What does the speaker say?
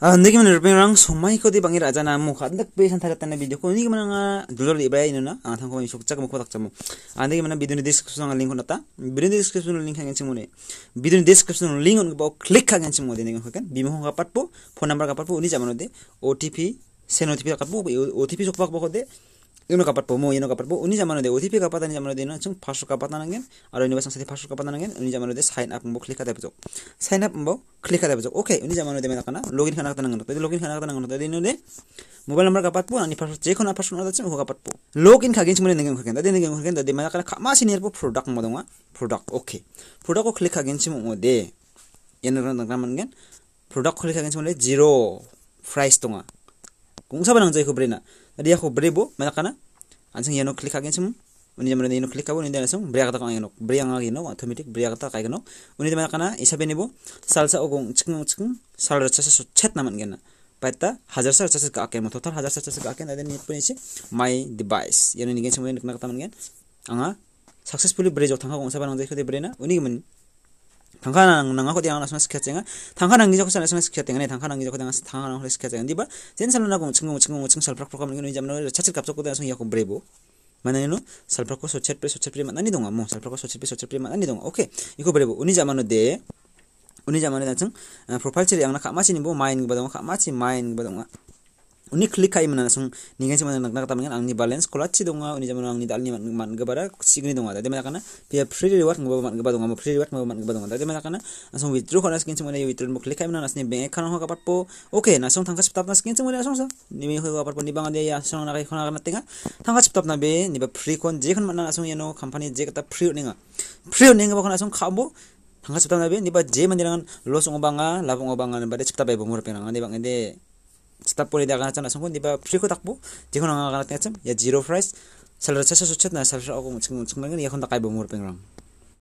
Anda kemana orang orang semua ikut di bangir aja nama muka. Anda pergi sana terlihat nene video. Kau ni kemana ngah dulu di bayar ini nana. Anda kau ini suka cakap muka tak cakap. Anda kemana video ni deskripsi orang link nata. Video ni deskripsi orang link yang cium nene. Video ni deskripsi orang link orang bawa klik kah yang cium nene. Nengok kan. Bima orang kapat po. Phone number kapat po. Ini zaman nade. OTP. Sen OTP kapat po. OTP suka bawa kapat deh. ino kapat pomo ino kapat po uni zaman ode otp kapat ani zaman ode ino chung pasu kapat ana ngen aro ini basang sate pasu kapat ana ngen uni zaman ode sign up mbo klik ada bezo sign up mbo klik ada bezo oke uni zaman ode menakana login kana kana ngono tadi login kana kana ngono tadi ino de mobile number kapat po ani pasu cek ona pasu ona tadi ngono kapat po login kagen chung mene ngen kagen tadi ngen kagen tadi menakana kama sini erpo produk mbo dongwa produk oke produk ko klik kagen chung mbo de yana rana ngan man ngen produk klik kagen chung mene zero price dongwa Kung sabar nang jai ko brena, dia ya ko brebo, mana kana anjang yano click agen sum uni jamre yano click kabo nindana sum briak ta kang briang agi no automatic briak ta kai no uni jamana kana isabe nibo salsa ogong chikung chikung sal racha sa chat naman gena paita हजार सर चस का के मतलब हजार सर चस का के नदन नित पने माय डिवाइस यानी निगेन समय नकना कता मनगेन आंगा सक्सेसफुली ब्रेज ऑफ थांगा गंसा बानांग देखते ब्रेना उनी मन 당카랑 nang ko diang nasmas kya chenga 당카랑 ngi jok sal smas kya tengane 당카랑 ngi jok dang 당카랑 hres kya chenga diba jen sal na ko chung chung chung sal prak prak ngi jam na chachil kap chok dang yakko brebo 만나는 살프라코 소챗페 소챗페만 아니 동아 뭐 살프라코 소챗페 소챗페만 아니 동아 오케이 이거 버리고 우니 자만의 데 우니 자만의 단층 프로파일 처리 양나 까마치니 뭐 마인 바다 까마치 마인 바다 uni klika mana, sung ninga sima nang nang tamang kan, ang ni balance kola tsi dong a uni jaman ang ni dal man man signi dong a dadi mana kana pia pre reward ngaba man ga bara dong a ma pre reward ngaba man ga bara dong mana kana asung withdraw kona skin sima withdraw mo klika imana nas ni beng e kana ho ga oke na sung tangka sipta na skin sima na sung sa ni mi ho ga par ni bang a ya sung na kai kona ga na tinga tangka sipta na be ni ba pre kon je kon mana asung yano company je kata pre ni nga pre ni nga ba kona asung kabo Hangat sepetan tapi ini buat J menyerangkan lo sungguh bangga, lapung obangan, pada cepat bayar bumbu bang ini tsitap kuli daga natsa nasungun di ba bu, takpu di kuna ngaga natsa ya zero fries salra tsa sa sutsat na salra aku tsungung tsungung ini, ya kunda kai bumur pengrang